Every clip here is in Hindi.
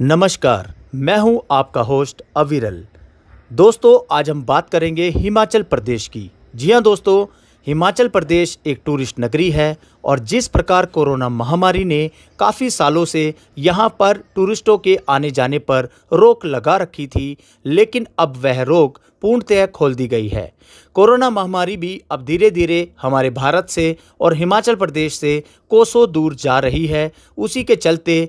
नमस्कार मैं हूं आपका होस्ट अविरल दोस्तों आज हम बात करेंगे हिमाचल प्रदेश की जी हां दोस्तों हिमाचल प्रदेश एक टूरिस्ट नगरी है और जिस प्रकार कोरोना महामारी ने काफ़ी सालों से यहाँ पर टूरिस्टों के आने जाने पर रोक लगा रखी थी लेकिन अब वह रोक पूर्णतः खोल दी गई है कोरोना महामारी भी अब धीरे धीरे हमारे भारत से और हिमाचल प्रदेश से कोसों दूर जा रही है उसी के चलते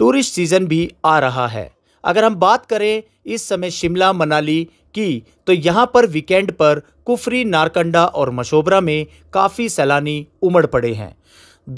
टूरिस्ट सीज़न भी आ रहा है अगर हम बात करें इस समय शिमला मनाली की तो यहाँ पर वीकेंड पर कुफरी नारकंडा और मशोबरा में काफ़ी सैलानी उमड़ पड़े हैं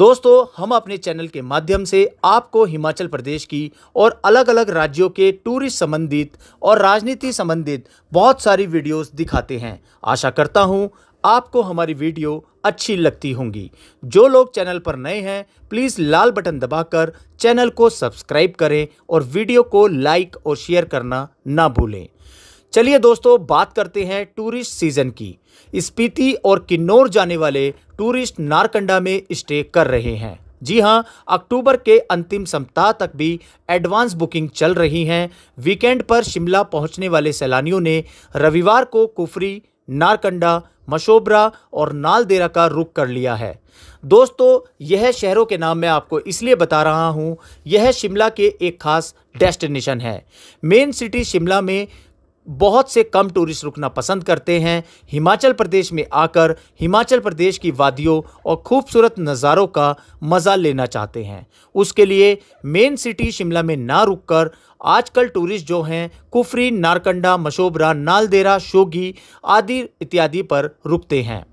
दोस्तों हम अपने चैनल के माध्यम से आपको हिमाचल प्रदेश की और अलग अलग राज्यों के टूरिस्ट संबंधित और राजनीति संबंधित बहुत सारी वीडियोस दिखाते हैं आशा करता हूं आपको हमारी वीडियो अच्छी लगती होंगी जो लोग चैनल पर नए हैं प्लीज़ लाल बटन दबाकर चैनल को सब्सक्राइब करें और वीडियो को लाइक और शेयर करना ना भूलें चलिए दोस्तों बात करते हैं टूरिस्ट सीजन की स्पीति और किन्नौर जाने वाले टूरिस्ट नारकंडा में स्टे कर रहे हैं जी हाँ अक्टूबर के अंतिम सप्ताह तक भी एडवांस बुकिंग चल रही हैं वीकेंड पर शिमला पहुंचने वाले सैलानियों ने रविवार को कुफरी नारकंडा मशोबरा और नालदेरा का रुख कर लिया है दोस्तों यह शहरों के नाम मैं आपको इसलिए बता रहा हूं यह शिमला के एक खास डेस्टिनेशन है मेन सिटी शिमला में बहुत से कम टूरिस्ट रुकना पसंद करते हैं हिमाचल प्रदेश में आकर हिमाचल प्रदेश की वादियों और खूबसूरत नज़ारों का मज़ा लेना चाहते हैं उसके लिए मेन सिटी शिमला में ना रुककर आजकल टूरिस्ट जो हैं कुफरी नारकंडा मशोबरा नालदेरा शोगी आदि इत्यादि पर रुकते हैं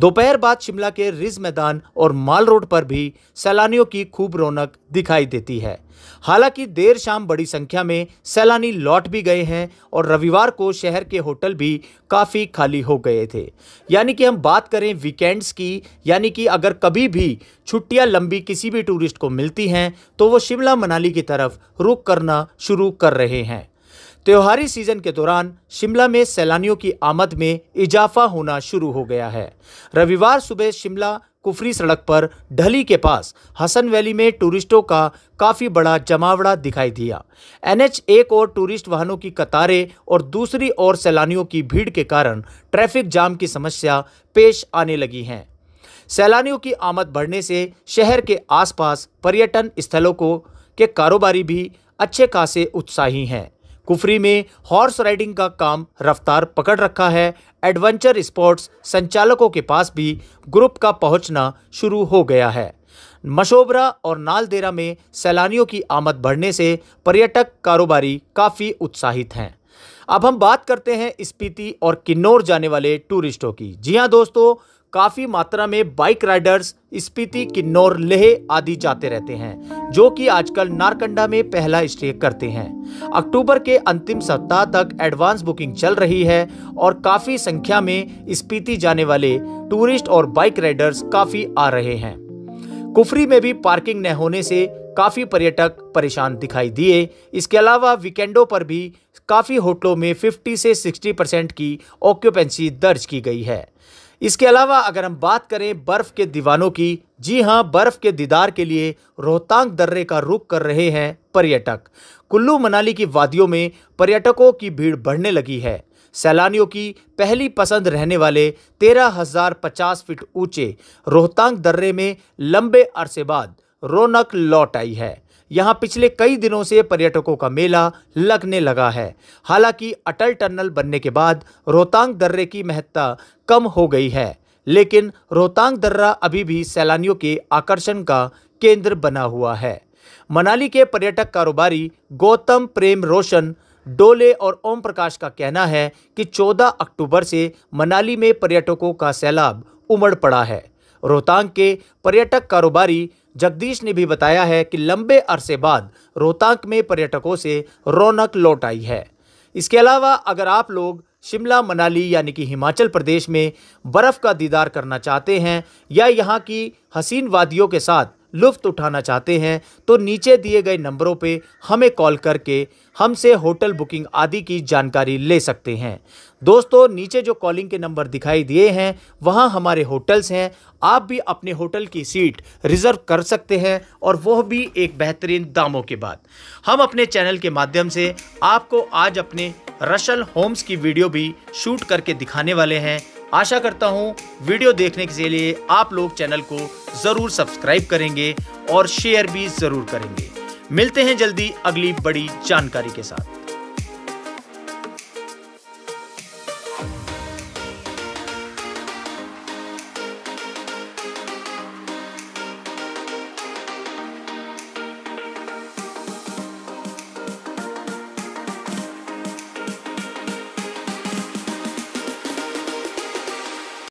दोपहर बाद शिमला के रिज मैदान और माल रोड पर भी सैलानियों की खूब रौनक दिखाई देती है हालांकि देर शाम बड़ी संख्या में सैलानी लौट भी गए हैं और रविवार को शहर के होटल भी काफ़ी खाली हो गए थे यानी कि हम बात करें वीकेंड्स की यानी कि अगर कभी भी छुट्टियां लंबी किसी भी टूरिस्ट को मिलती हैं तो वो शिमला मनाली की तरफ रुक करना शुरू कर रहे हैं त्योहारी सीजन के दौरान शिमला में सैलानियों की आमद में इजाफा होना शुरू हो गया है रविवार सुबह शिमला कुफरी सड़क पर ढली के पास हसन वैली में टूरिस्टों का काफ़ी बड़ा जमावड़ा दिखाई दिया एनएच एक और टूरिस्ट वाहनों की कतारें और दूसरी ओर सैलानियों की भीड़ के कारण ट्रैफिक जाम की समस्या पेश आने लगी हैं सैलानियों की आमद बढ़ने से शहर के आसपास पर्यटन स्थलों को के कारोबारी भी अच्छे खासे उत्साही हैं कुफरी में हॉर्स राइडिंग का काम रफ्तार पकड़ रखा है एडवेंचर स्पोर्ट्स संचालकों के पास भी ग्रुप का पहुंचना शुरू हो गया है मशोबरा और नालदेरा में सैलानियों की आमद बढ़ने से पर्यटक कारोबारी काफ़ी उत्साहित हैं अब हम बात करते हैं स्पीति और किन्नौर जाने वाले टूरिस्टों की जी हाँ दोस्तों काफ़ी मात्रा में बाइक राइडर्स स्पीति किन्नौर लेह आदि जाते रहते हैं जो कि आजकल नारकंडा में पहला स्टे करते हैं अक्टूबर के अंतिम सप्ताह तक एडवांस बुकिंग चल रही है और काफ़ी संख्या में स्पीति जाने वाले टूरिस्ट और बाइक राइडर्स काफ़ी आ रहे हैं कुफरी में भी पार्किंग न होने से काफ़ी पर्यटक परेशान दिखाई दिए इसके अलावा वीकेंडों पर भी काफ़ी होटलों में 50 से 60 परसेंट की ऑक्यूपेंसी दर्ज की गई है इसके अलावा अगर हम बात करें बर्फ़ के दीवानों की जी हाँ बर्फ़ के दीदार के लिए रोहतांग दर्रे का रुख कर रहे हैं पर्यटक कुल्लू मनाली की वादियों में पर्यटकों की भीड़ बढ़ने लगी है सैलानियों की पहली पसंद रहने वाले तेरह हजार पचास फीट ऊंचे रोहतांग दर्रे में लंबे अरसे बाद रौनक लौट आई है यहाँ पिछले कई दिनों से पर्यटकों का मेला लगने लगा है हालांकि अटल टनल बनने के बाद रोहतांग दर्रे की महत्ता कम हो गई है लेकिन रोहतांग दर्रा अभी भी सैलानियों के आकर्षण का केंद्र बना हुआ है मनाली के पर्यटक कारोबारी गौतम प्रेम रोशन डोले और ओम प्रकाश का कहना है कि 14 अक्टूबर से मनाली में पर्यटकों का सैलाब उमड़ पड़ा है रोहतांग के पर्यटक कारोबारी जगदीश ने भी बताया है कि लंबे अरसे बाद रोहतांग में पर्यटकों से रौनक लौट आई है इसके अलावा अगर आप लोग शिमला मनाली यानी कि हिमाचल प्रदेश में बर्फ़ का दीदार करना चाहते हैं या यहाँ की हसीन वादियों के साथ लुफ्त उठाना चाहते हैं तो नीचे दिए गए नंबरों पे हमें कॉल करके हमसे होटल बुकिंग आदि की जानकारी ले सकते हैं दोस्तों नीचे जो कॉलिंग के नंबर दिखाई दिए हैं वहाँ हमारे होटल्स हैं आप भी अपने होटल की सीट रिज़र्व कर सकते हैं और वह भी एक बेहतरीन दामों के बाद हम अपने चैनल के माध्यम से आपको आज अपने रशल होम्स की वीडियो भी शूट करके दिखाने वाले हैं आशा करता हूँ वीडियो देखने के लिए आप लोग चैनल को ज़रूर सब्सक्राइब करेंगे और शेयर भी ज़रूर करेंगे मिलते हैं जल्दी अगली बड़ी जानकारी के साथ